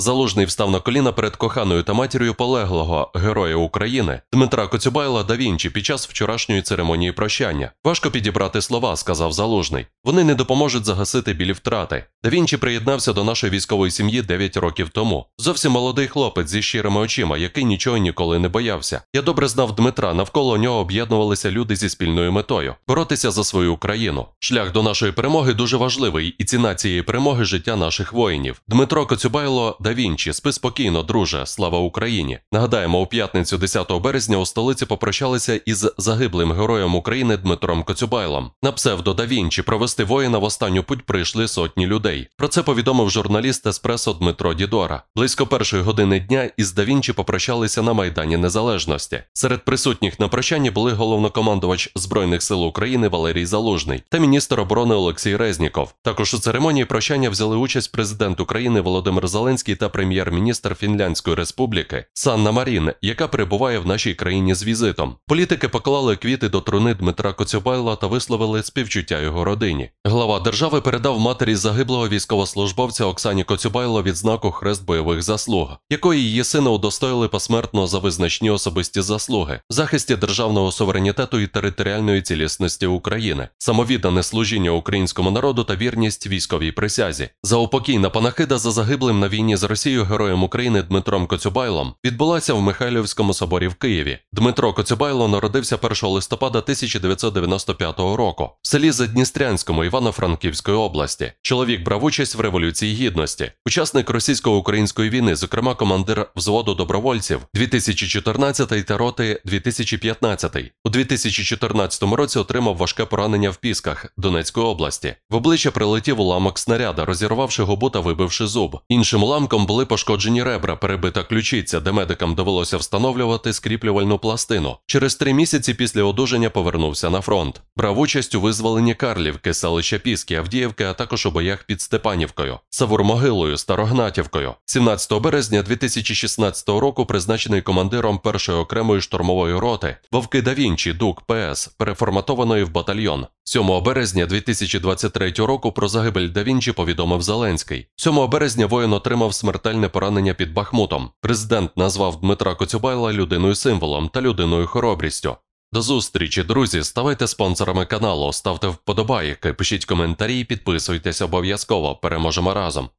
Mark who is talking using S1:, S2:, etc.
S1: Залужний встав на коліна перед коханою та матір'ю полеглого героя України Дмитра Коцюбайла да Вінчі під час вчорашньої церемонії прощання. Важко підібрати слова, сказав Залужний. Вони не допоможуть загасити білі втрати. Да Вінчі приєднався до нашої військової сім'ї 9 років тому. Зовсім молодий хлопець зі щирими очима, який нічого ніколи не боявся. Я добре знав Дмитра, навколо нього об'єднувалися люди зі спільною метою боротися за свою Україну. Шлях до нашої перемоги дуже важливий, і ціна цієї перемоги життя наших воїнів. Дмитро Коцюбайло да Вінчі, спи спокійно, друже, слава Україні. Нагадаємо, у п'ятницю 10 березня у столиці попрощалися із загиблим героєм України Дмитром Коцюбайлом. На псевдо да Вінчі провести воїна в останню путь прийшли сотні людей. Про це повідомив журналіст Еспресо Дмитро Дідора. Близько першої години дня із да Вінчі попрощалися на майдані Незалежності. Серед присутніх на прощанні були головнокомандувач збройних сил України Валерій Залужний та міністр оборони Олексій Резніков. Також у церемонії прощання взяли участь президент України Володимир Зеленський та прем'єр-міністр Фінляндської республіки Санна Марін, яка перебуває в нашій країні з візитом. Політики поклали квіти до труни Дмитра Коцюбайла та висловили співчуття його родині. Глава держави передав матері загиблого військовослужбовця Оксані Коцюбайло відзнаку хрест бойових заслуг, якої її сина удостоїли посмертно за визначні особисті заслуги в захисті державного суверенітету і територіальної цілісності України, самовіддане служіння українському народу та вірність військовій присязі. Заупокійна панахида за загиблим на війні з Росією героєм України Дмитром Коцюбайлом відбулася в Михайлівському соборі в Києві. Дмитро Коцюбайло народився 1 листопада 1995 року в селі Задністрянському Івано-Франківської області. Чоловік брав участь в революції гідності, учасник російсько-української війни, зокрема командир взводу добровольців 2014 та роти 2015. У 2014 році отримав важке поранення в Пісках Донецької області. В обличчя прилетів уламок снаряда, розірвавши губу та вибивши зуб. Іншим уламком Уламком були пошкоджені ребра, перебита ключиця, де медикам довелося встановлювати скріплювальну пластину. Через три місяці після одужання повернувся на фронт. Брав участь у визволенні Карлівки, селища Піски, Авдіївки, а також у боях під Степанівкою, Савурмогилою, Старогнатівкою. 17 березня 2016 року призначений командиром першої окремої штурмової роти Вовки Давінчі, Дук ПС, переформатованої в батальйон. 7 березня 2023 року про загибель Давінчі повідомив Зеленський. 7 березня воїн отримав смертельне поранення під Бахмутом. Президент назвав Дмитра Коцюбайла людиною символом та людиною хоробрістю. До зустрічі, друзі. Ставайте спонсорами каналу, ставте вподобайки, пишіть коментарі, і підписуйтесь обов'язково. Переможемо разом.